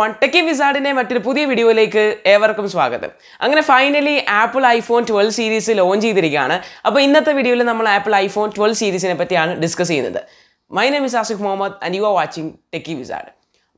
one techie വിസാഡിൻ്റെ മറ്റൊരു പുതിയ വീഡിയോയിലേക്ക് ഏവർക്കും സ്വാഗതം അങ്ങനെ finally Apple iPhone twelve series launch ചെയ്തിരിക്കുകയാണ് അപ്പോൾ ഇന്നത്തെ വീഡിയോയിൽ നമ്മൾ ആപ്പിൾ ഐഫോൺ ട്വൽവ് സീരീസിനെ പറ്റിയാണ് ഡിസ്കസ് ചെയ്യുന്നത് my name is Asif Muhammad and you are watching Techie Wizard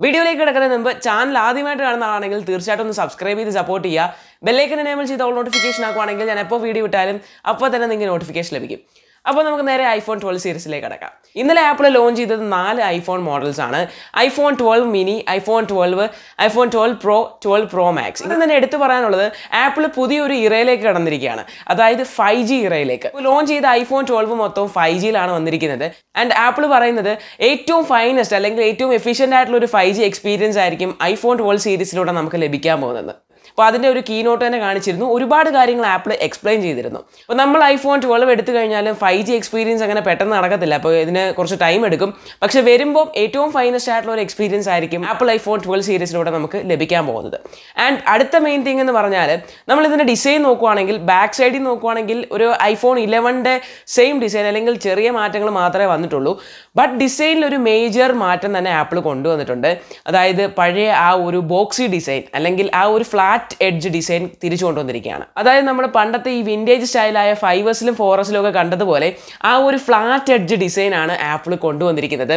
വീഡിയോയിലേക്ക് കിടക്കുന്നതിന് മുമ്പ് ചാനൽ ആദ്യമായിട്ട് കാണുന്ന ആളാണെങ്കിൽ തീർച്ചയായിട്ടും ഒന്ന് സബ്സ്ക്രൈബ് ചെയ്ത് സപ്പോർട്ട് ചെയ്യുക ബെല്ലൈക്കൻ എനേബിൾ ചെയ്ത് ഓൾ നോട്ടിഫിക്കേഷൻ ആക്കുവാണെങ്കിൽ ഞാൻ എപ്പോൾ വീഡിയോ ഇട്ടാലും അപ്പോൾ തന്നെ നിങ്ങൾക്ക് നോട്ടിഫിക്കേഷൻ ലഭിക്കും അപ്പോൾ നമുക്ക് നേരെ ഐഫോൺ ട്വൽവ് സീരീസിലേക്ക് കിടക്കാം ഇന്നലെ ആപ്പിൾ ലോഞ്ച് ചെയ്തത് നാല് ഐഫോൺ മോഡൽസ് ആണ് iPhone twelve mini iPhone twelve iPhone twelve pro twelve pro max ഇത് തന്നെ എടുത്തു പറയാനുള്ളത് ആപ്പിൾ പുതിയൊരു ഇറയിലേക്ക് കടന്നിരിക്കുകയാണ് അതായത് ഫൈവ് ജി ഇറയിലേക്ക് ലോഞ്ച് ചെയ്ത ഐഫോൺ ട്വൽവ് മൊത്തം ഫൈവ് ജിയിലാണ് വന്നിരിക്കുന്നത് ആൻഡ് ആപ്പിൾ പറയുന്നത് ഏറ്റവും ഫൈനസ്റ്റ് അല്ലെങ്കിൽ ഏറ്റവും എഫിഷ്യൻ്റ് ആയിട്ടുള്ള ഒരു ഫൈവ് ജി എക്സ്പീരിയൻസ് ആയിരിക്കും ഐഫോൺ ട്വൽവ് സീരീസിലൂടെ നമുക്ക് ലഭിക്കാൻ പോകുന്നത് അപ്പോൾ അതിൻ്റെ ഒരു കീ നോട്ട് തന്നെ കാണിച്ചിരുന്നു ഒരുപാട് കാര്യങ്ങൾ ആപ്പിൾ എക്സ്പ്ലെയിൻ ചെയ്തിരുന്നു അപ്പോൾ നമ്മൾ ഐഫോൺ ട്വൽവ് എടുത്തു കഴിഞ്ഞാൽ ഫൈവ് ജി എക്സ്പീരിയൻസ് അങ്ങനെ പെട്ടെന്ന് നടക്കത്തില്ല അപ്പോൾ ഇതിന് കുറച്ച് ടൈം എടുക്കും പക്ഷേ വരുമ്പോൾ ഏറ്റവും ഫൈനസ്റ്റ് ആയിട്ടുള്ള ഒരു എക്സ്പീരിയൻസ് ആയിരിക്കും ആപ്പിൾ ഐഫോൺ ട്വൽവ് സീരീസിലൂടെ നമുക്ക് ലഭിക്കാൻ പോകുന്നത് ആൻഡ് അടുത്ത മെയിൻ തിങ് എന്ന് പറഞ്ഞാൽ നമ്മൾ ഇതിൻ്റെ ഡിസൈൻ നോക്കുവാണെങ്കിൽ ബാക്ക് സൈഡിൽ നോക്കുവാണെങ്കിൽ ഒരു ഐഫോൺ ഇലവൻ്റെ സെയിം ഡിസൈൻ അല്ലെങ്കിൽ ചെറിയ മാറ്റങ്ങൾ മാത്രമേ വന്നിട്ടുള്ളൂ ബട്ട് ഡിസൈനിൽ ഒരു മേജർ മാറ്റം തന്നെ ആപ്പിൾ കൊണ്ടുവന്നിട്ടുണ്ട് അതായത് പഴയ ആ ഒരു ബോക്സി ഡിസൈൻ അല്ലെങ്കിൽ ആ ഒരു ഫ്ലാറ്റ് എഡ്ജ് ഡിസൈൻ തിരിച്ചു കൊണ്ടുവന്നിരിക്കുകയാണ് അതായത് നമ്മൾ പണ്ടത്തെ ഈ വിൻറ്റേജ് സ്റ്റൈലായ ഫൈവേഴ്സിലും ഫോറസിലും ഒക്കെ കണ്ടതുപോലെ ആ ഒരു ഫ്ലാറ്റ് എഡ്ജ് ഡിസൈൻ ആണ് ആപ്പിൾ കൊണ്ടുവന്നിരിക്കുന്നത്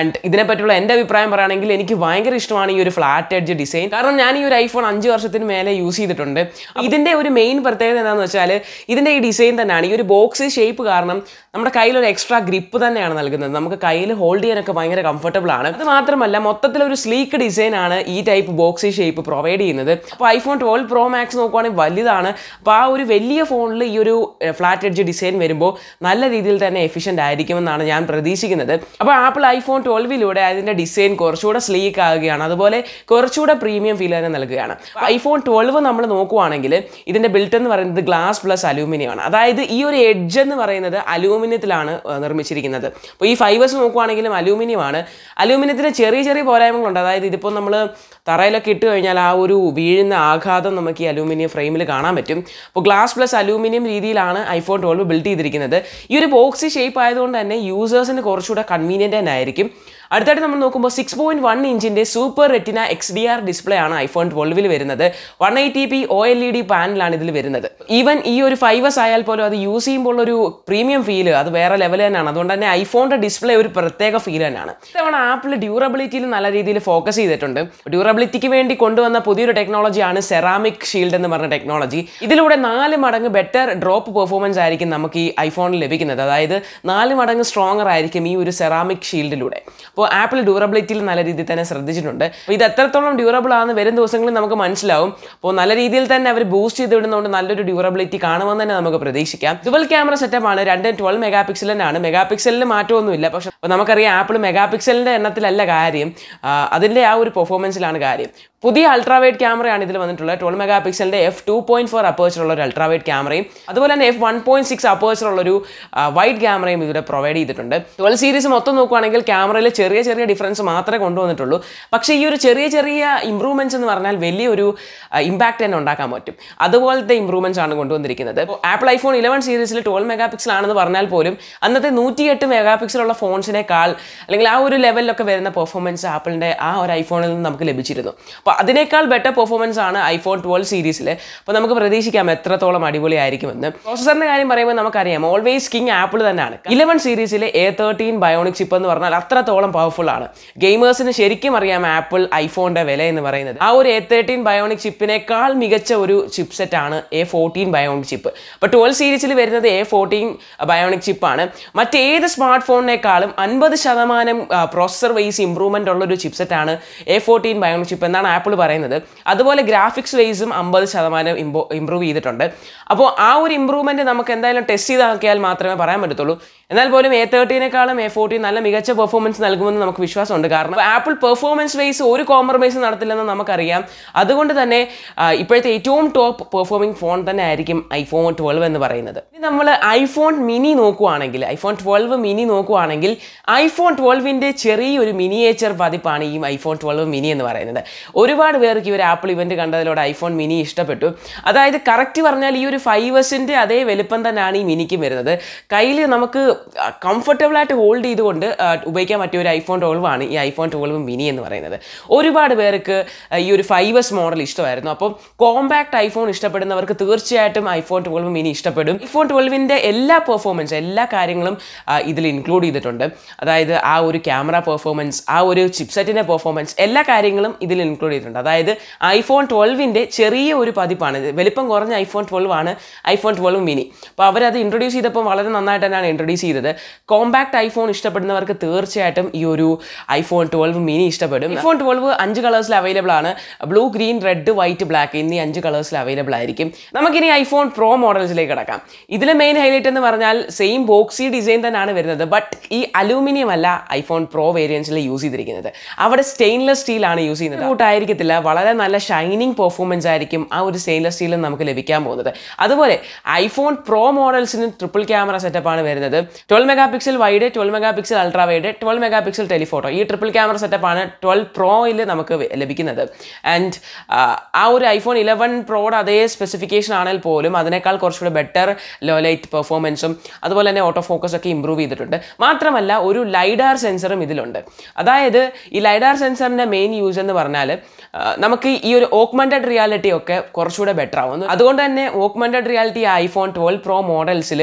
ആൻഡ് ഇതിനെപ്പറ്റിയുള്ള എൻ്റെ അഭിപ്രായം പറയുകയാണെങ്കിൽ എനിക്ക് ഭയങ്കര ഇഷ്ടമാണ് ഈ ഒരു ഫ്ലാറ്റ് എഡ്ജ് ഡിസൈൻ കാരണം ഞാൻ ഈ ഒരു ഐഫോൺ അഞ്ച് വർഷത്തിന് മേലെ യൂസ് ചെയ്തിട്ടുണ്ട് ഇതിൻ്റെ ഒരു മെയിൻ പ്രത്യേകത എന്താണെന്ന് വെച്ചാൽ ഇതിൻ്റെ ഈ ഡിസൈൻ തന്നെയാണ് ഈ ഒരു ബോക്സ് ഷേപ്പ് കാരണം നമ്മുടെ കയ്യിലൊരു എക്സ്ട്രാ ഗ്രിപ്പ് തന്നെയാണ് നൽകുന്നത് നമുക്ക് കയ്യിൽ ഹോൾഡ് ചെയ്യാനൊക്കെ ഭയങ്കര കംഫർട്ടബിൾ ആണ് അത് മാത്രമല്ല മൊത്തത്തിൽ ഒരു സ്ലീക്ക് ഡിസൈൻ ആണ് ഈ ടൈപ്പ് ബോക്സി ഷേപ്പ് പ്രൊവൈഡ് ചെയ്യുന്നത് അപ്പോൾ ഐഫോൺ ട്വൽവ് പ്രോ മാക്സ് നോക്കുവാണെങ്കിൽ വലുതാണ് അപ്പോൾ ആ ഒരു വലിയ ഫോണിൽ ഈ ഒരു ഫ്ലാറ്റ് എഡ്ജ് ഡിസൈൻ വരുമ്പോൾ നല്ല രീതിയിൽ തന്നെ എഫിഷ്യൻ്റ് ആയിരിക്കുമെന്നാണ് ഞാൻ പ്രതീക്ഷിക്കുന്നത് അപ്പോൾ ആപ്പിൾ ഐഫോൺ ട്വൽവിലൂടെ അതിൻ്റെ ഡിസൈൻ കുറച്ചുകൂടെ സ്ലീക്ക് ആകുകയാണ് അതുപോലെ കുറച്ചുകൂടെ പ്രീമിയം ഫീൽ തന്നെ നൽകുകയാണ് ഐഫോൺ ട്വൽവ് നമ്മൾ നോക്കുവാണെങ്കിൽ ഇതിൻ്റെ ബിൽട്ട് എന്ന് പറയുന്നത് ഗ്ലാസ് പ്ലസ് അലൂമിനിയം ആണ് അതായത് ഈ ഒരു എഡ്ജ് എന്ന് പറയുന്നത് അലൂമിനിയത്തിലാണ് നിർമ്മിച്ചിരിക്കുന്നത് അപ്പോൾ ഈ ഫൈവ് വെച്ച് നോക്കുവാണെങ്കിലും ആണ് അലൂമിനിയത്തിന് ചെറിയ ചെറിയ പോരായ്മകളുണ്ട് അതായത് ഇതിപ്പോൾ നമ്മൾ തറയിലൊക്കെ ഇട്ട് കഴിഞ്ഞാൽ ആ ഒരു വീഴുന്ന ആഘാതം നമുക്ക് ഈ അലൂമിനിയം ഫ്രെയിമിൽ കാണാൻ പറ്റും അപ്പോൾ ഗ്ലാസ് പ്ലസ് അലൂമിനിയം രീതിയിലാണ് ഐഫോൺ ട്വൽവ് ബിൽഡ് ചെയ്തിരിക്കുന്നത് ഈ ഒരു ബോക്സ് ഷേപ്പ് ആയതുകൊണ്ട് തന്നെ യൂസേഴ്സിന് കുറച്ചുകൂടെ കൺവീനിയൻ്റ് തന്നെ ആയിരിക്കും അടുത്തായിട്ട് നമ്മൾ നോക്കുമ്പോൾ സിക്സ് പോയിൻറ്റ് വൺ ഇഞ്ചിൻ്റെ super retina X D R display ആണ് ഐഫോൺ ട്വൽവിൽ വരുന്നത് one eighty P O L E D പാനലാണ് ഇതിൽ വരുന്നത് ഈവൻ ഈ ഒരു ഫൈവസ് ആയാൽ പോലും അത് യൂസ് ചെയ്യുമ്പോൾ ഒരു പ്രീമിയം ഫീൽ അത് വേറെ ലെവൽ തന്നെയാണ് അതുകൊണ്ട് തന്നെ ഐഫോണിൻ്റെ ഡിസ്പ്ലേ ഒരു പ്രത്യേക ഫീൽ തന്നെയാണ് ഇത്തവണ ആപ്പിൾ ഡ്യൂറബിലിറ്റിയിൽ നല്ല രീതിയിൽ ഫോക്കസ് ചെയ്തിട്ടുണ്ട് ഡ്യൂറബിലിറ്റിക്ക് വേണ്ടി കൊണ്ടുവന്ന പുതിയൊരു ടെക്നോളജിയാണ് സെറാമിക് ഷീൽഡ് എന്ന് പറഞ്ഞ ടെക്നോളജി ഇതിലൂടെ നാല് മടങ്ങ് ബെറ്റർ ഡ്രോപ്പ് പെർഫോമൻസ് ആയിരിക്കും നമുക്ക് ഈ ഐഫോണിൽ ലഭിക്കുന്നത് അതായത് നാല് മടങ്ങ് സ്ട്രോങ്ങർ ആയിരിക്കും ഈ ഒരു സെറാമിക് ഷീൽഡിലൂടെ അപ്പോൾ ആപ്പിൾ ഡ്യൂറബിലിറ്റിയിൽ നല്ല രീതിയിൽ തന്നെ ശ്രദ്ധിച്ചിട്ടുണ്ട് അപ്പോൾ ഇത് എത്രത്തോളം ഡ്യൂറബിൾ ആണെന്ന് വരും ദിവസങ്ങളിൽ നമുക്ക് മനസ്സിലാവും അപ്പോൾ നല്ല രീതിയിൽ തന്നെ അവർ ബൂസ്റ്റ് ചെയ്ത് വിടുന്നതുകൊണ്ട് നല്ലൊരു ഡ്യൂറബിലിറ്റി കാണുമെന്ന് തന്നെ നമുക്ക് പ്രതീക്ഷിക്കാം ഡുവൽ ക്യാമറ സെറ്റപ്പ് ആണ് രണ്ട് ട്വൽവ് മെഗാ പിക്സലിനാണ് മെഗാ പിക്സലിൽ മാറ്റമൊന്നുമില്ല പക്ഷേ നമുക്കറിയാം ആപ്പിൾ മെഗാ പിക്സലിൻ്റെ എണ്ണത്തിലല്ല കാര്യം അതിൻ്റെ ആ ഒരു പെർഫോമൻസിലാണ് കാര്യം പുതിയ അൾട്രാവൈഡ് ക്യാമറയാണ് ഇതിൽ വന്നിട്ടുള്ളത് ട്വൽവ് മെഗാ പിക്സലിൻ്റെ എഫ് ടു പോയിൻറ്റ് ഫോർ അപ്പേഴ്സറുള്ള ഒരു അൾട്രാവൈഡ് ക്യാമറയും അതുപോലെ തന്നെ എഫ് വൺ പോയിൻറ്റ് സിക്സ് അപ്പേഴ്സറുള്ളൊരു വൈഡ് ക്യാമറയും ഇതിവിടെ പ്രൊവൈഡ് ചെയ്തിട്ടുണ്ട് ട്വൽവ് സീരീസ് മൊത്തം നോക്കുകയാണെങ്കിൽ ക്യാമറയിൽ ചെറിയ ചെറിയ ഡിഫറൻസ് മാത്രമേ കൊണ്ടുവന്നിട്ടുള്ളൂ പക്ഷേ ഈ ഒരു ചെറിയ ചെറിയ ഇമ്പ്രൂവ്മെൻറ്റ്സ് എന്ന് പറഞ്ഞാൽ വലിയൊരു ഇമ്പാക്റ്റ് തന്നെ ഉണ്ടാക്കാൻ പറ്റും അതുപോലത്തെ ഇമ്പ്രൂവ്മെൻറ്റ്സ് ആണ് കൊണ്ടുവന്നിരിക്കുന്നത് ആപ്പിൾ ഐഫോൺ ഇലവൻ സീരീസിൽ ട്വൽവ് മെഗാ പിക്സൽ ആണെന്ന് പറഞ്ഞാൽ പോലും അന്നത്തെ നൂറ്റിയെട്ട് മെഗാ പിക്സലുള്ള ഫോൺസിനേക്കാൾ അല്ലെങ്കിൽ ആ ഒരു ലെവലിലൊക്കെ വരുന്ന പെർഫോമൻസ് ആപ്പിളിൻ്റെ ആ ഒരു ഐഫോണിൽ നിന്ന് നമുക്ക് ലഭിച്ചിരുന്നു അപ്പോൾ അതിനേക്കാൾ ബെറ്റർ പെർഫോമൻസ് ആണ് ഐഫോൺ ട്വൽവ് സീരീസിൽ അപ്പോൾ നമുക്ക് പ്രതീക്ഷിക്കാം എത്രത്തോളം അടിപൊളിയായിരിക്കുമെന്ന് പ്രോസസറിൻ്റെ കാര്യം പറയുമ്പോൾ നമുക്കറിയാം ഓൾവേസ് കിങ് ആപ്പിൾ തന്നെയാണ് ഇലവൻ സീരീസിലെ എ തേർട്ടീൻ ബയോണിക് ചിപ്പ് എന്ന് പറഞ്ഞാൽ അത്രത്തോളം പവർഫുൾ ആണ് ഗെയിമേഴ്സിന് ശരിക്കും അറിയാം ആപ്പിൾ ഐഫോണിൻ്റെ വില എന്ന് പറയുന്നത് ആ ഒരു എ തേർട്ടീൻ ബയോണിക് ചിപ്പിനേക്കാൾ മികച്ച ഒരു ചിപ്പ് സെറ്റാണ് എ ഫോർട്ടീൻ ബയോണിക് ചിപ്പ് അപ്പോൾ ട്വൽവ് സീരീസിൽ വരുന്നത് എ ഫോർട്ടീൻ ബയോണിക് ചിപ്പാണ് മറ്റേത് സ്മാർട്ട് ഫോണിനേക്കാളും അൻപത് ശതമാനം പ്രോസസർ വൈസ് ഇമ്പ്രൂവ്മെൻ്റ് ഉള്ളൊരു ചിപ്പ് സെറ്റാണ് എ ഫോർട്ടീൻ ബയോണിക് ചിപ്പ് എന്നാണ് ആപ്പിൾ പറയുന്നത് അതുപോലെ ഗ്രാഫിക്സ് വൈസും അമ്പത് ശതമാനം ഇംപ്രൂവ് ചെയ്തിട്ടുണ്ട് അപ്പോൾ ആ ഒരു ഇമ്പ്രൂവ്മെൻറ്റ് നമുക്ക് എന്തായാലും ടെസ്റ്റ് ചെയ്താക്കിയാൽ മാത്രമേ പറയാൻ പറ്റത്തുള്ളൂ എന്നാൽ പോലും എ തേർട്ടീനേക്കാളും എ ഫോർട്ടീൻ നല്ല മികച്ച പെർഫോമൻസ് നൽകുമെന്ന് നമുക്ക് വിശ്വാസമുണ്ട് കാരണം ആപ്പിൾ പെർഫോമൻസ് വൈസ് ഒരു കോംപ്രമൈസ് നടത്തില്ലെന്ന് നമുക്കറിയാം അതുകൊണ്ട് തന്നെ ഇപ്പോഴത്തെ ഏറ്റവും ടോപ്പ് പെർഫോമിംഗ് ഫോൺ തന്നെ ആയിരിക്കും ഐഫോൺ ട്വൽവ് എന്ന് പറയുന്നത് ഇനി നമ്മൾ ഐഫോൺ മിനി നോക്കുവാണെങ്കിൽ ഐഫോൺ ട്വൽവ് മിനി നോക്കുവാണെങ്കിൽ ഐഫോൺ ട്വൽവിൻ്റെ ചെറിയൊരു മിനിയേച്ചർ പതിപ്പാണ് ഈ ഐഫോൺ ട്വൽവ് മിനി എന്ന് പറയുന്നത് ഒരുപാട് പേർക്ക് ഈ ഒരു ആപ്പിൾ ഇവന്റ് കണ്ടതിലൂടെ ഐഫോൺ മിനി ഇഷ്ടപ്പെട്ടു അതായത് കറക്റ്റ് പറഞ്ഞാൽ ഈ ഒരു ഫൈവ് എസിൻ്റെ അതേ വലുപ്പം തന്നെയാണ് ഈ മിനിക്കും വരുന്നത് കയ്യിൽ നമുക്ക് കംഫർട്ടബിളായിട്ട് ഹോൾഡ് ചെയ്തുകൊണ്ട് ഉപയോഗിക്കാൻ പറ്റിയ ഒരു ഐഫോൺ ട്വൽവാണ് ആണ് ഈ ഐഫോൺ ട്വൽവ് മിനി എന്ന് പറയുന്നത് ഒരുപാട് പേർക്ക് ഈ ഒരു ഫൈവ് എസ് മോഡൽ ഇഷ്ടമായിരുന്നു അപ്പം കോമ്പാക്ട് ഐഫോൺ ഇഷ്ടപ്പെടുന്നവർക്ക് തീർച്ചയായിട്ടും ഐഫോൺ ട്വൽവ് മിനി ഇഷ്ടപ്പെടും ഐഫോൺ ട്വൽവിൻ്റെ എല്ലാ പെർഫോമൻസ് എല്ലാ കാര്യങ്ങളും ഇതിൽ ഇൻക്ലൂഡ് ചെയ്തിട്ടുണ്ട് അതായത് ആ ഒരു ക്യാമറ പെർഫോമൻസ് ആ ഒരു ചിപ്സെറ്റിൻ്റെ പെർഫോമൻസ് എല്ലാ കാര്യങ്ങളും ഇതിൽ ഇൻക്ലൂഡ് ചെയ്തിട്ടുണ്ട് അതായത് ഐഫോൺ ട്വൽവിൻ്റെ ചെറിയ ഒരു പതിപ്പാണ് വലിപ്പം കുറഞ്ഞ ഐഫോൺ ട്വൽവ് ആണ് ഐഫോൺ ട്വൽവ് മിനി അപ്പോൾ അവരത് ഇൻട്രൊഡ്യൂസ് ചെയ്തപ്പോൾ വളരെ നന്നായിട്ട് തന്നെയാണ് ഇൻട്രൊഡ്യൂസ് ചെയ്തത് കോമ്പാക്ട് ഐഫോൺ ഇഷ്ടപ്പെടുന്നവർക്ക് തീർച്ചയായിട്ടും ഈ ഒരു ഐഫോൺ ട്വൽവ് മിനി ഇഷ്ടപ്പെടും ഐഫോൺ ട്വൽവ് അഞ്ച് കളേഴ്സിൽ അവൈലബിൾ ആണ് blue green red white black എന്നീ അഞ്ച് കളേഴ്സിൽ അവൈലബിൾ ആയിരിക്കും നമുക്കിനി ഐഫോൺ പ്രോ മോഡൽസിലേക്ക് കിടക്കാം ഇതിലെ മെയിൻ ഹൈലൈറ്റ് എന്ന് പറഞ്ഞാൽ സെയിം ബോക്സി ഡിസൈൻ തന്നെയാണ് വരുന്നത് ബട്ട് ഈ അലൂമിനിയം അല്ല ഐഫോൺ പ്രോ വേരിയൻസിൽ യൂസ് ചെയ്തിരിക്കുന്നത് അവിടെ സ്റ്റെയിൻലെസ് സ്റ്റീൽ ആണ് യൂസ് ചെയ്യുന്നത് കൂട്ടായിരിക്കത്തില്ല വളരെ നല്ല ഷൈനിങ് പെർഫോമൻസ് ആയിരിക്കും ആ ഒരു സ്റ്റെയിൻലെസ് സ്റ്റീലിൽ നമുക്ക് ലഭിക്കാൻ പോകുന്നത് അതുപോലെ ഐഫോൺ പ്രോ മോഡൽസിന് ട്രിപ്പിൾ ക്യാമറ സെറ്റപ്പാണ് വരുന്നത് twelve mega pixel wide twelve mega pixel ultra wide twelve mega pixel telephoto ഈ ട്രിപ്പിൾ ക്യാമറ സെറ്റപ്പാണ് ട്വൽവ് പ്രോയിൽ നമുക്ക് ലഭിക്കുന്നത് ആൻഡ് ആ ഒരു ഐഫോൺ ഇലവൻ പ്രോയുടെ അതേ സ്പെസിഫിക്കേഷൻ ആണെങ്കിൽ പോലും അതിനേക്കാൾ കുറച്ചുകൂടി ബെറ്റർ ലോ ലൈറ്റ് പെർഫോമൻസും അതുപോലെ തന്നെ ഓട്ടോ ഫോക്കസ് ഒക്കെ ഇമ്പ്രൂവ് ചെയ്തിട്ടുണ്ട് മാത്രമല്ല ഒരു ലൈഡാർ സെൻസറും ഇതിലുണ്ട് അതായത് ഈ ലൈഡാർ സെൻസറിൻ്റെ മെയിൻ യൂസ് എന്ന് പറഞ്ഞാൽ നമുക്ക് ഈ ഒരു ഓക്മെൻറ്റഡ് റിയാലിറ്റി ഒക്കെ കുറച്ചുകൂടെ ബെറ്റർ ആവുന്നു അതുകൊണ്ട് തന്നെ augmented reality iPhone twelve pro മോഡൽസിൽ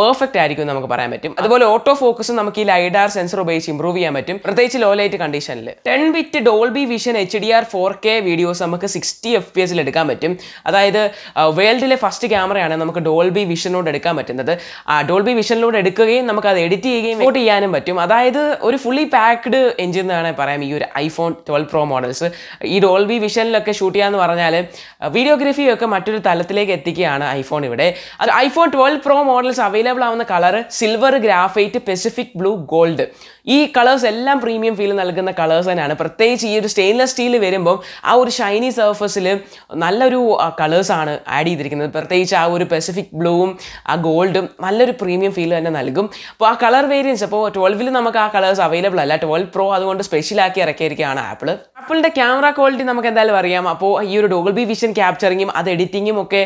പെർഫെക്റ്റ് ആയിരിക്കും എന്ന് നമുക്ക് പറയാൻ പറ്റും അതുപോലെ ഓട്ടോ ഫോക്കസും നമുക്ക് ഈ ലൈഡാർ സെൻസർ ഉപയോഗിച്ച് ഇംപ്രൂവ് ചെയ്യാൻ പറ്റും പ്രത്യേകിച്ച് ലോ ലൈറ്റ് കണ്ടീഷനിൽ ten bit Dolby vision H D R four K videos നമുക്ക് സിക്സ്റ്റി എഫ് പി എസിൽ എടുക്കാൻ പറ്റും അതായത് വേൾഡിലെ ഫസ്റ്റ് ക്യാമറയാണ് നമുക്ക് ഡോൾബി വിഷനിലൂടെ എടുക്കാൻ പറ്റുന്നത് ആ ഡോൾബി വിഷനിലൂടെ എടുക്കുകയും നമുക്ക് അത് എഡിറ്റ് ചെയ്യുകയും ഫോട്ട് ചെയ്യാനും പറ്റും അതായത് ഒരു ഫുള്ളി പാക്ക്ഡ് എഞ്ചിൻ എന്നാണ് പറയാം ഈ ഒരു ഐഫോൺ ട്വൽവ് പ്രോ മോഡൽസ് ഈ ഡോൾബി വിഷനിലൊക്കെ ഷൂട്ട് ചെയ്യാന്ന് പറഞ്ഞാൽ വീഡിയോഗ്രഫിയൊക്കെ മറ്റൊരു തലത്തിലേക്ക് എത്തിക്കുകയാണ് ഐഫോൺ ഇവിടെ iPhone twelve pro models available available ആവുന്ന colour silver graphite pacific blue gold ഈ കളേഴ്സ് എല്ലാം പ്രീമിയം ഫീൽ നൽകുന്ന കളേഴ്സ് തന്നെയാണ് പ്രത്യേകിച്ച് ഈ ഒരു സ്റ്റെയിൻലെസ് സ്റ്റീൽ വരുമ്പോൾ ആ ഒരു ഷൈനി സർഫസിൽ നല്ലൊരു കളേഴ്സ് ആണ് ആഡ് ചെയ്തിരിക്കുന്നത് പ്രത്യേകിച്ച് ആ ഒരു പെസിഫിക് ബ്ലൂവും ആ ഗോൾഡും നല്ലൊരു പ്രീമിയം ഫീൽ തന്നെ നൽകും അപ്പോൾ ആ കളർ വേരിയൻസ് അപ്പോൾ ട്വൽവിൽ നമുക്ക് ആ കളേഴ്സ് അവൈലബിൾ അല്ല ട്വൽവ് പ്രോ അതുകൊണ്ട് സ്പെഷ്യലാക്കി ഇറക്കിയിരിക്കുകയാണ് ആപ്പിൾ ആപ്പിളിൻ്റെ ക്യാമറ ക്വാളിറ്റി നമുക്ക് എന്തായാലും അറിയാം അപ്പോൾ ഈ ഒരു ഡോഗിൾ ബി വിഷൻ ക്യാപ്ചറിങ്ങും അത് എഡിറ്റിങ്ങും ഒക്കെ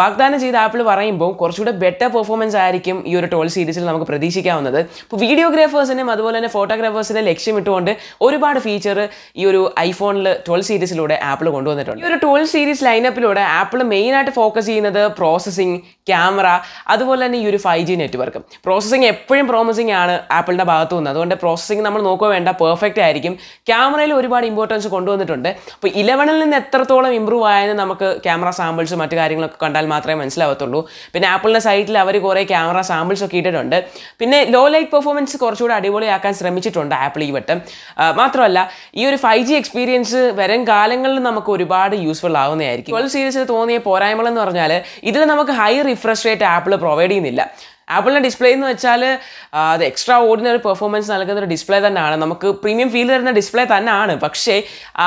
വാഗ്ദാനം ചെയ്ത ആപ്പിൾ പറയുമ്പോൾ കുറച്ചുകൂടെ ബെറ്റർ പെർഫോമൻസ് ആയ കാര്യങ്ങളായിരിക്കും ഈ ഒരു ടോൾ സീരീസിൽ നമുക്ക് പ്രതീക്ഷിക്കാവുന്നത് ഇപ്പോൾ വീഡിയോഗ്രാഫേഴ്സിനും അതുപോലെ തന്നെ ഫോട്ടോഗ്രാഫേഴ്സിനെ ലക്ഷ്യമിട്ടുകൊണ്ട് ഒരുപാട് ഫീച്ചർ ഈ ഒരു ഐഫോണിൽ ട്വൽ സീരീസിലൂടെ ആപ്പിൾ കൊണ്ടുവന്നിട്ടുണ്ട് ഈ ഒരു ട്വൽ സീരീസ് ലൈനപ്പിലൂടെ ആപ്പിൾ മെയിനായിട്ട് ഫോക്കസ് ചെയ്യുന്നത് പ്രോസസ്സിംഗ് ക്യാമറ അതുപോലെ തന്നെ ഈ ഒരു ഫൈവ് ജി നെറ്റ്വർക്ക് പ്രോസസ്സിങ് എപ്പോഴും പ്രോമിസിങ് ആണ് ആപ്പിളിൻ്റെ ഭാഗത്തു നിന്ന് അതുകൊണ്ട് പ്രോസസ്സിങ് നമ്മൾ നോക്കുക വേണ്ട പെർഫെക്റ്റ് ആയിരിക്കും ക്യാമറയിൽ ഒരുപാട് ഇമ്പോർട്ടൻസ് കൊണ്ടുവന്നിട്ടുണ്ട് അപ്പോൾ ഇലവനിൽ നിന്ന് എത്രത്തോളം ഇമ്പ്രൂവ് ആയെന്ന് നമുക്ക് ക്യാമറ സാമ്പിൾസ് മറ്റു കാര്യങ്ങളൊക്കെ കണ്ടാൽ മാത്രമേ മനസ്സിലാവത്തുള്ളൂ പിന്നെ ആപ്പിളിൻ്റെ സൈറ്റിൽ അവർ കുറേ ക്യാമറ സാമ്പിൾസ് ഒക്കെ ഇട്ടിട്ടുണ്ട് പിന്നെ ലോ ലൈറ്റ് പെർഫോമൻസ് കുറച്ചുകൂടി അടിപൊളിയാക്കാൻ ശ്രമിച്ചിട്ടുണ്ട് ആപ്പിൾ ഈ വട്ടം മാത്രമല്ല ഈ ഒരു ഫൈവ് ജി എക്സ്പീരിയൻസ് വരും കാലങ്ങളിൽ നമുക്ക് ഒരുപാട് യൂസ്ഫുൾ ആവുന്നതായിരിക്കും ട്വൽവ് സീരീസിൽ തോന്നിയ പോരായ്മകൾ എന്ന് പറഞ്ഞാൽ ഇതിൽ നമുക്ക് high refresh rate Apple provide ചെയ്യുന്നില്ല ആപ്പിളിൻ്റെ ഡിസ്പ്ലേ എന്ന് വെച്ചാൽ അത് എക്സ്ട്രാ ഓർഡിനറി പെർഫോമൻസ് നൽകുന്ന ഒരു ഡിസ്പ്ലേ തന്നെയാണ് നമുക്ക് പ്രീമിയം ഫീൽ തരുന്ന ഡിസ്പ്ലേ തന്നെയാണ് പക്ഷേ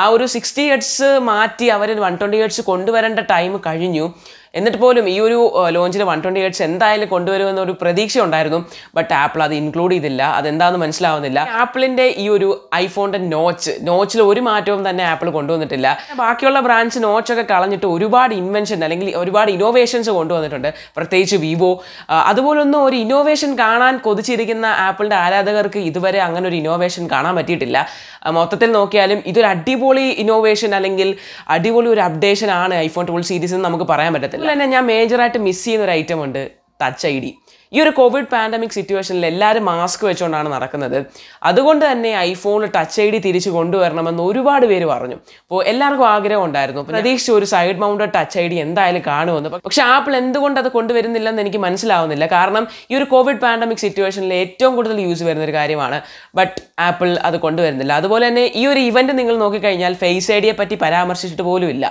ആ ഒരു സിക്സ്റ്റി ഹെഡ്സ് മാറ്റി അവർ വൺ ട്വൻറ്റി ഹെഡ്സ് കൊണ്ടുവരേണ്ട ടൈം കഴിഞ്ഞു എന്നിട്ട് പോലും ഈ ഒരു ലോഞ്ചിൽ വൺ ട്വൻറ്റി എയ്റ്റ്സ് എന്തായാലും കൊണ്ടുവരുമെന്ന ഒരു പ്രതീക്ഷ ഉണ്ടായിരുന്നു ബട്ട് ആപ്പിൾ അത് ഇൻക്ലൂഡ് ചെയ്തില്ല അതെന്താണെന്ന് മനസ്സിലാവുന്നില്ല ആപ്പിളിൻ്റെ ഈ ഒരു ഐഫോണിൻ്റെ നോച്ച് നോച്ചിൽ ഒരു മാറ്റവും തന്നെ ആപ്പിൾ കൊണ്ടുവന്നിട്ടില്ല ബാക്കിയുള്ള ബ്രാൻഡ്സ് നോച്ചൊക്കെ കളഞ്ഞിട്ട് ഒരുപാട് ഇൻവെൻഷൻ അല്ലെങ്കിൽ ഒരുപാട് ഇന്നോവേഷൻസ് കൊണ്ടുവന്നിട്ടുണ്ട് പ്രത്യേകിച്ച് വിവോ അതുപോലൊന്നും ഒരു ഇന്നോവേഷൻ കാണാൻ കൊതിച്ചിരിക്കുന്ന ആപ്പിളിൻ്റെ ആരാധകർക്ക് ഇതുവരെ അങ്ങനെ ഒരു ഇന്നോവേഷൻ കാണാൻ പറ്റിയിട്ടില്ല മൊത്തത്തിൽ നോക്കിയാലും ഇതൊരു അടിപൊളി ഇന്നോവേഷൻ അല്ലെങ്കിൽ അടിപൊളി ഒരു അപ്ഡേഷൻ ആണ് ഐഫോൺ ട്വൽവ് സീരീസ് എന്ന് നമുക്ക് പറയാൻ പറ്റത്തില്ല ഇതിൽ തന്നെ ഞാൻ മേജറായിട്ട് മിസ് ചെയ്യുന്ന ഒരു ഐറ്റം ഉണ്ട് ടച്ച് ഐ ഡി ഈ ഒരു കോവിഡ് പാൻഡമിക് സിറ്റുവേഷനിൽ എല്ലാവരും മാസ്ക് വെച്ചുകൊണ്ടാണ് നടക്കുന്നത് അതുകൊണ്ട് തന്നെ ഐഫോണിൽ ടച്ച് ഐ ഡി തിരിച്ചു കൊണ്ടുവരണമെന്ന് ഒരുപാട് പേര് പറഞ്ഞു അപ്പോൾ എല്ലാവർക്കും ആഗ്രഹം ഉണ്ടായിരുന്നു പ്രതീക്ഷിച്ച ഒരു side mounted touch I D എന്തായാലും കാണുമെന്ന് പക്ഷേ ആപ്പിൾ എന്തുകൊണ്ട് അത് കൊണ്ടുവരുന്നില്ലെന്ന് എനിക്ക് മനസ്സിലാവുന്നില്ല കാരണം ഈ ഒരു കോവിഡ് പാൻഡമിക് സിറ്റുവേഷനിൽ ഏറ്റവും കൂടുതൽ യൂസ് വരുന്ന ഒരു കാര്യമാണ് ബട്ട് ആപ്പിൾ അത് കൊണ്ടുവരുന്നില്ല അതുപോലെ തന്നെ ഈ ഒരു ഇവൻറ്റ് നിങ്ങൾ നോക്കിക്കഴിഞ്ഞാൽ ഫേസ് ഐ ഡിയെ പറ്റി പരാമർശിച്ചിട്ട് പോലും ഇല്ല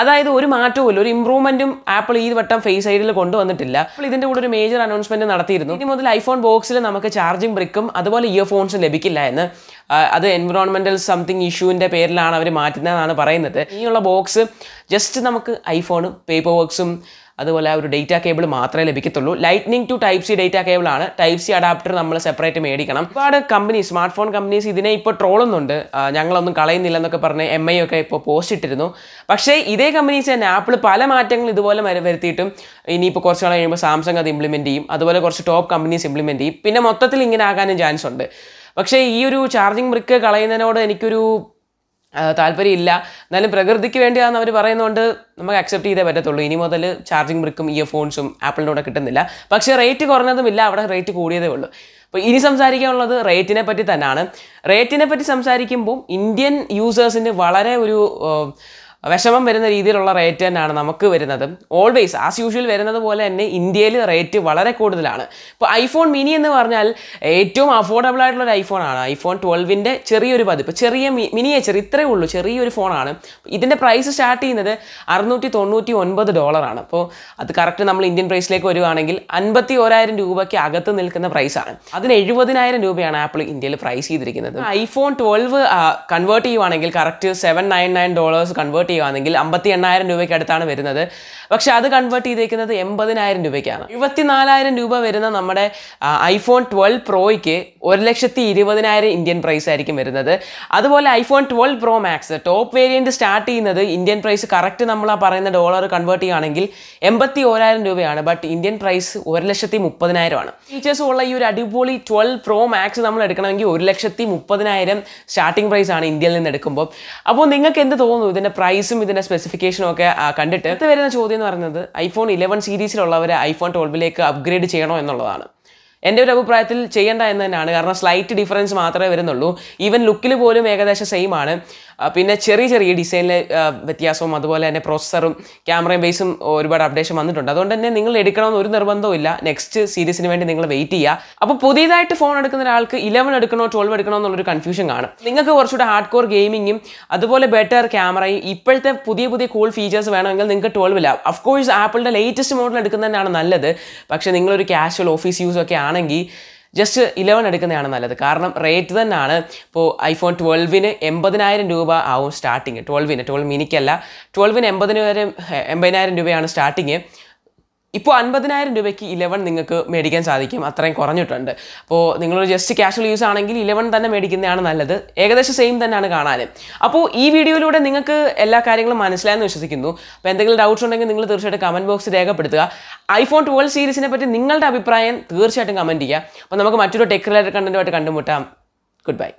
അതായത് ഒരു ഇല്ല ഒരു ഇമ്പ്രൂവ്മെന്റും ആപ്പിൾ ഈ വട്ടം ഫേസ് ഐഡിൽ കൊണ്ടുവന്നിട്ടില്ല അപ്പോൾ ഇതിന്റെ കൂടെ ഒരു മേജർ അനൗൺസ്മെന്റ് നടത്തിയിരുന്നു ഇനി മുതൽ ഐഫോൺ ബോക്സിൽ നമുക്ക് ചാർജിംഗ് ബ്രിക്കും അതുപോലെ ഇയർഫോൺസ് ലഭിക്കില്ല എന്ന് അത് എൻവിറോൺമെന്റൽ സംതിങ് ഇഷ്യൂവിന്റെ പേരിലാണ് അവർ മാറ്റുന്നതെന്നാണ് പറയുന്നത് ഇനിയുള്ള ബോക്സ് ജസ്റ്റ് നമുക്ക് ഐഫോണും പേപ്പർ വർക്ക്സും അതുപോലെ ആ ഒരു ഡേറ്റ കേബിൾ മാത്രമേ ലഭിക്കത്തുള്ളൂ lightning to type C data cable ആണ് ടൈപ്പ് സി അഡാപ്റ്റർ നമ്മൾ സെപ്പറേറ്റ് മേടിക്കണം ഒരുപാട് കമ്പനി സ്മാർട്ട് ഫോൺ കമ്പനീസ് ഇതിനെ ഇപ്പോൾ ട്രോളുന്നുണ്ട് ഞങ്ങളൊന്നും കളയുന്നില്ല എന്നൊക്കെ പറഞ്ഞ് എം ഐ ഒക്കെ ഇപ്പോൾ പോസ്റ്റ് ഇട്ടിരുന്നു പക്ഷേ ഇതേ കമ്പനീസ് തന്നെ ആപ്പിൾ പല മാറ്റങ്ങൾ ഇതുപോലെ വരുത്തിയിട്ടും ഇനിയിപ്പോൾ കുറച്ച് നാൾ കഴിയുമ്പോൾ സാംസങ് അത് ഇംപ്ലിമെൻറ്റ് ചെയ്യും അതുപോലെ കുറച്ച് ടോപ്പ് കമ്പനീസ് ഇംപ്ലിമെൻറ്റ് ചെയ്യും പിന്നെ മൊത്തത്തിൽ ഇങ്ങനെ ആകാനും ചാൻസ് ഉണ്ട് പക്ഷേ ഈ ഒരു ചാർജിങ് ബ്രിക്ക് കളയുന്നതിനോട് എനിക്കൊരു താല്പര്യമില്ല എന്നാലും പ്രകൃതിക്ക് വേണ്ടിയാണെന്ന് അവർ പറയുന്നതുകൊണ്ട് നമുക്ക് അക്സെപ്റ്റ് ചെയ്തേ പറ്റത്തുള്ളൂ ഇനി മുതൽ ചാർജിങ് ബ്രിക്കും ഇയർഫോൺസും ആപ്പിളിനോടെ കിട്ടുന്നില്ല പക്ഷേ റേറ്റ് കുറഞ്ഞതുമില്ല അവിടെ റേറ്റ് കൂടിയതേ ഉള്ളൂ അപ്പോൾ ഇനി സംസാരിക്കാനുള്ളത് റേറ്റിനെ പറ്റി തന്നെയാണ് റേറ്റിനെ പറ്റി സംസാരിക്കുമ്പോൾ ഇന്ത്യൻ യൂസേഴ്സിന് വളരെ ഒരു വിഷമം വരുന്ന രീതിയിലുള്ള റേറ്റ് തന്നെയാണ് നമുക്ക് വരുന്നത് ഓൾവേസ് ആസ് യൂഷ്വൽ വരുന്നത് പോലെ തന്നെ ഇന്ത്യയിൽ റേറ്റ് വളരെ കൂടുതലാണ് ഇപ്പോൾ ഐഫോൺ മിനി എന്ന് പറഞ്ഞാൽ ഏറ്റവും അഫോർഡബിൾ ആയിട്ടുള്ള ഒരു ഐഫോണാണ് ഐഫോൺ ട്വൽവിൻ്റെ ചെറിയൊരു പതിപ്പ് ചെറിയ മിനിയേച്ചർ ഇത്രയേ ഉള്ളൂ ചെറിയൊരു ഫോണാണ് ഇതിൻ്റെ പ്രൈസ് സ്റ്റാർട്ട് ചെയ്യുന്നത് അറുന്നൂറ്റി തൊണ്ണൂറ്റി ഒൻപത് ഡോളറാണ് അപ്പോൾ അത് കറക്റ്റ് നമ്മൾ ഇന്ത്യൻ പ്രൈസിലേക്ക് വരുവാണെങ്കിൽ അൻപത്തി ഓരായിരം രൂപയ്ക്ക് അകത്ത് നിൽക്കുന്ന പ്രൈസാണ് അതിന് എഴുപതിനായിരം രൂപയാണ് ആപ്പിൾ ഇന്ത്യയിൽ പ്രൈസ് ചെയ്തിരിക്കുന്നത് ഐഫോൺ ട്വൽവ് കൺവേർട്ട് ചെയ്യുവാണെങ്കിൽ correct seven nine nine dollars convert convert ചെയ്യുകയാണെങ്കിൽ അമ്പത്തി എണ്ണായിരം രൂപയ്ക്ക് അടുത്താണ് വരുന്നത് പക്ഷെ അത് കൺവേർട്ട് ചെയ്തേക്കുന്നത് എൺപതിനായിരം രൂപയ്ക്കാണ് ഇരുപത്തിനാലായിരം രൂപ വരുന്ന നമ്മുടെ ഐഫോൺ ട്വൽവ് പ്രോയ്ക്ക് ഒരു ലക്ഷത്തി ഇരുപതിനായിരം ഇന്ത്യൻ പ്രൈസ് ആയിരിക്കും വരുന്നത് അതുപോലെ iPhone twelve pro max top variant start ചെയ്യുന്നത് ഇന്ത്യൻ പ്രൈസ് കറക്റ്റ് നമ്മൾ ആ പറയുന്ന ഡോളർ കൺവേർട്ട് ചെയ്യുകയാണെങ്കിൽ എൺപത്തി ഓരായിരം രൂപയാണ് ബട്ട് ഇന്ത്യൻ പ്രൈസ് ഒരു ലക്ഷത്തി മുപ്പതിനായിരമാണ് ഫീച്ചേഴ്സ് ഉള്ള ഈ ഒരു അടിപൊളി ട്വൽവ് പ്രോ മാക്സ് നമ്മൾ എടുക്കണമെങ്കിൽ ഒരു ലക്ഷത്തി മുപ്പതിനായിരം സ്റ്റാർട്ടിംഗ് പ്രൈസ് ആണ് ഇന്ത്യയിൽ നിന്ന് എടുക്കുമ്പോൾ അപ്പോൾ നിങ്ങൾക്ക് എന്ത് തോന്നുന്നു ഇതിൻ്റെ പ്രൈസും ഇതിൻ്റെ സ്പെസിഫിക്കേഷനും ഒക്കെ കണ്ടിട്ട് വരുന്ന ചോദ്യം എന്ന് പറയുന്നത് ഐഫോൺ ഇലവൻ സീരീസിലുള്ളവരെ ഐഫോൺ ട്വൽവിലേക്ക് അപ്ഗ്രേഡ് ചെയ്യണോ എന്നുള്ളതാണ് എൻ്റെ ഒരു അഭിപ്രായത്തിൽ ചെയ്യേണ്ട എന്ന് തന്നെയാണ് കാരണം സ്ലൈറ്റ് ഡിഫറൻസ് മാത്രമേ വരുന്നുള്ളൂ ഈവൻ ലുക്കിൽ പോലും ഏകദേശം സെയിം ആണ് പിന്നെ ചെറിയ ചെറിയ ഡിസൈനിലെ വ്യത്യാസവും അതുപോലെ തന്നെ പ്രോസസ്സറും ക്യാമറയും ബേസും ഒരുപാട് അപ്ഡേഷൻ വന്നിട്ടുണ്ട് അതുകൊണ്ട് തന്നെ നിങ്ങൾ എടുക്കണമെന്ന് ഒരു നിർബന്ധവും ഇല്ല നെക്സ്റ്റ് സീരീസിന് വേണ്ടി നിങ്ങൾ വെയിറ്റ് ചെയ്യുക അപ്പോൾ പുതിയതായിട്ട് ഫോൺ എടുക്കുന്ന ഒരാൾക്ക് ഇലവൻ എടുക്കണോ ട്വൽവ് എടുക്കണോ എന്നുള്ളൊരു കൺഫ്യൂഷൻ കാണും നിങ്ങൾക്ക് കുറച്ചുകൂടെ ഹാർഡ് കോർ ഗെയിമിങ്ങും അതുപോലെ ബെറ്റർ ക്യാമറയും ഇപ്പോഴത്തെ പുതിയ പുതിയ കൂൾ ഫീച്ചേഴ്സ് വേണമെങ്കിൽ നിങ്ങൾക്ക് ഇല്ല അഫ്കോഴ്സ് ആപ്പിളിൻ്റെ ലേറ്റസ്റ്റ് മോഡൽ എടുക്കുന്നതന്നെയാണ് നല്ലത് പക്ഷേ നിങ്ങളൊരു കാഷ്വൽ ഓഫീസ് യൂസ് ഒക്കെ ആണെങ്കിൽ ജസ്റ്റ് ഇലവൻ എടുക്കുന്നതാണ് നല്ലത് കാരണം റേറ്റ് തന്നെയാണ് ഇപ്പോൾ ഐഫോൺ ട്വൽവിന് എൺപതിനായിരം രൂപ ആവും സ്റ്റാർട്ടിങ് ട്വൽവിന് ട്വൽവ് മിനിക്കല്ല ട്വൽവിന് എൺപതിനായിരം എൺപതിനായിരം രൂപയാണ് സ്റ്റാർട്ടിങ് ഇപ്പോൾ അൻപതിനായിരം രൂപയ്ക്ക് ഇലവൻ നിങ്ങൾക്ക് മേടിക്കാൻ സാധിക്കും അത്രയും കുറഞ്ഞിട്ടുണ്ട് അപ്പോൾ നിങ്ങൾ ജസ്റ്റ് ക്യാഷ്വൽ യൂസ് ആണെങ്കിൽ ഇലവൻ തന്നെ മേടിക്കുന്നതാണ് നല്ലത് ഏകദേശം സെയിം തന്നെയാണ് കാണാൻ അപ്പോൾ ഈ വീഡിയോയിലൂടെ നിങ്ങൾക്ക് എല്ലാ കാര്യങ്ങളും മനസ്സിലായെന്ന് വിശ്വസിക്കുന്നു അപ്പോൾ എന്തെങ്കിലും ഡൗട്ട്സ് ഉണ്ടെങ്കിൽ നിങ്ങൾ തീർച്ചയായിട്ടും കമൻറ്റ് ബോക്സ് രേഖപ്പെടുത്തുക ഐഫോൺ ട്വൽവ് സീരീസിനെ പറ്റി നിങ്ങളുടെ അഭിപ്രായം തീർച്ചയായിട്ടും കമൻറ്റ് ചെയ്യുക അപ്പോൾ നമുക്ക് മറ്റൊരു ടെക് റിലേറ്റഡ് കണ്ടൻറ്റുമായിട്ട് കണ്ടുമുട്ടാം ഗുഡ് ബൈ